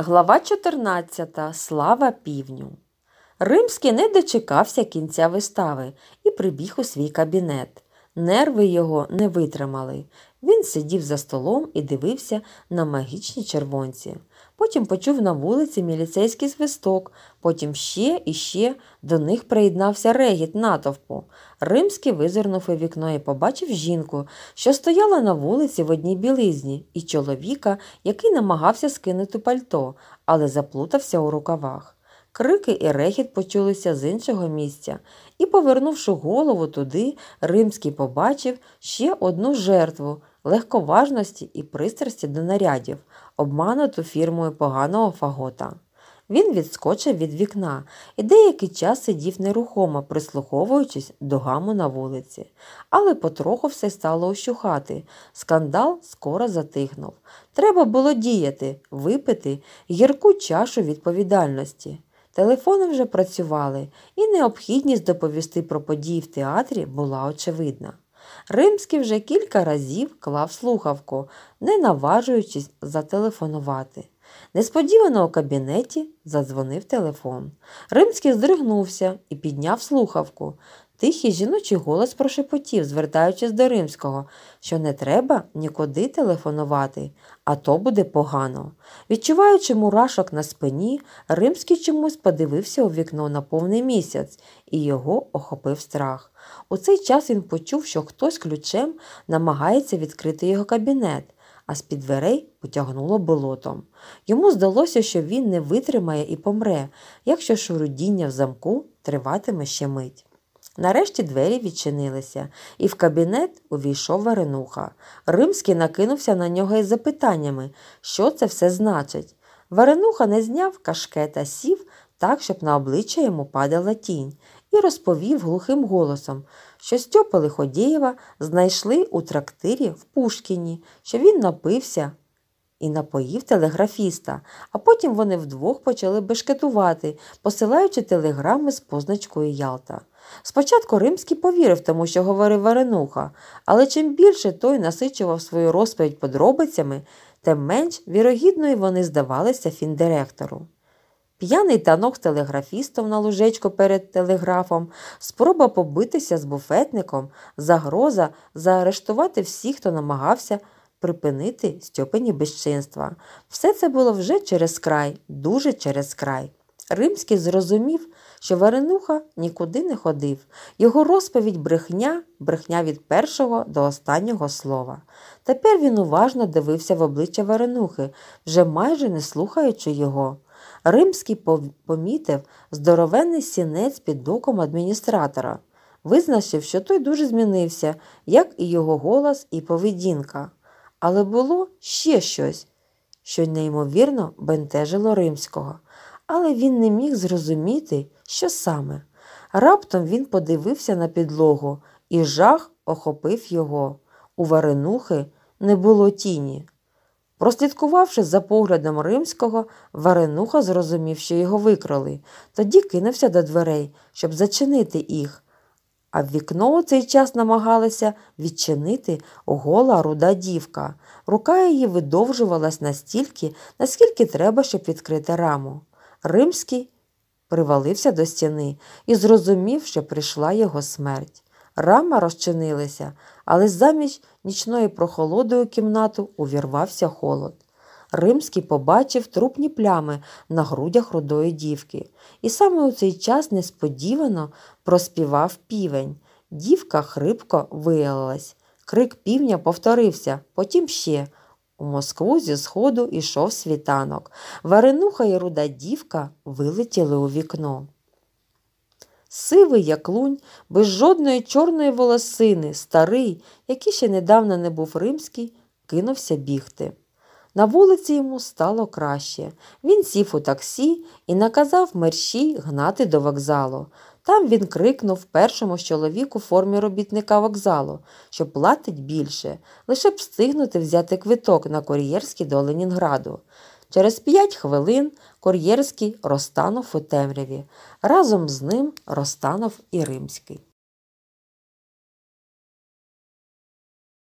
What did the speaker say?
Глава 14. Слава півню. Римський не дочекався кінця вистави і прибіг у свій кабінет. Нерви його не витримали. Він сидів за столом і дивився на магічні червонці. Потім почув на вулиці міліцейський свисток, потім ще і ще до них приєднався регіт натовпу. Римський визирнув у вікно і побачив жінку, що стояла на вулиці в одній білизні, і чоловіка, який намагався скинути пальто, але заплутався у рукавах. Крики і регіт почулися з іншого місця, і, повернувши голову туди, римський побачив ще одну жертву, легковажності і пристрасті до нарядів, обмануту фірмою поганого фагота. Він відскочив від вікна і деякий час сидів нерухомо, прислуховуючись до гаму на вулиці, але потроху все стало ощухати. Скандал скоро затихнув. Треба було діяти, випити гірку чашу відповідальності. Телефони вже працювали, і необхідність доповісти про події в театрі була очевидна. Римський вже кілька разів клав слухавку, не наважуючись зателефонувати. Несподівано у кабінеті задзвонив телефон. Римський здригнувся і підняв слухавку. Тихий жіночий голос прошепотів, звертаючись до римського, що не треба нікуди телефонувати, а то буде погано. Відчуваючи мурашок на спині, римський чомусь подивився у вікно на повний місяць і його охопив страх. У цей час він почув, що хтось ключем намагається відкрити його кабінет. А з під дверей потягнуло болотом. Йому здалося, що він не витримає і помре, якщо шурудіння в замку триватиме ще мить. Нарешті двері відчинилися, і в кабінет увійшов Варенуха. Римський накинувся на нього із запитаннями, що це все значить. Варенуха не зняв кашкета, сів так, щоб на обличчя йому падала тінь, і розповів глухим голосом, що Стьопа Лиходєєва знайшли у трактирі в Пушкіні, що він напився і напоїв телеграфіста, а потім вони вдвох почали бешкетувати, посилаючи телеграми з позначкою Ялта. Спочатку римський повірив тому, що говорив Варенуха, але чим більше той насичував свою розповідь подробицями, тим менш вірогідною вони здавалися фіндиректору. П'яний танок телеграфістом на лужечку перед телеграфом, спроба побитися з буфетником, загроза заарештувати всіх, хто намагався припинити Стьопині безчинства. Все це було вже через край, дуже через край. Римський зрозумів, що Варенуха нікуди не ходив. Його розповідь брехня, брехня від першого до останнього слова. Тепер він уважно дивився в обличчя Варенухи, вже майже не слухаючи його. Римський помітив здоровенний сінець під доком адміністратора, визначив, що той дуже змінився, як і його голос і поведінка. Але було ще щось, що неймовірно бентежило римського, але він не міг зрозуміти, що саме. Раптом він подивився на підлогу, і жах охопив його. У варенухи не було тіні. Прослідкувавши за поглядом римського, варенуха зрозумів, що його викрали, тоді кинувся до дверей, щоб зачинити їх. А в вікно у цей час намагалася відчинити гола руда дівка. Рука її видовжувалась настільки, наскільки треба, щоб відкрити раму. Римський привалився до стіни і зрозумів, що прийшла його смерть. Рама розчинилася, але замість нічної прохолоди у кімнату увірвався холод. Римський побачив трупні плями на грудях рудої дівки, і саме у цей час несподівано проспівав півень. Дівка хрипко виялилась. Крик півня повторився, потім ще. У Москву зі сходу йшов світанок. Варенуха і руда дівка вилетіли у вікно. Сивий, як лунь, без жодної чорної волосини, старий, який ще недавно не був римський, кинувся бігти. На вулиці йому стало краще. Він сів у таксі і наказав мерщій гнати до вокзалу. Там він крикнув першому чоловіку в формі робітника вокзалу, що платить більше, лише б встигнути взяти квиток на кур'єрський до Ленінграду. Через п'ять хвилин кур'єрський розтанув у темряві. Разом з ним розтанув і римський.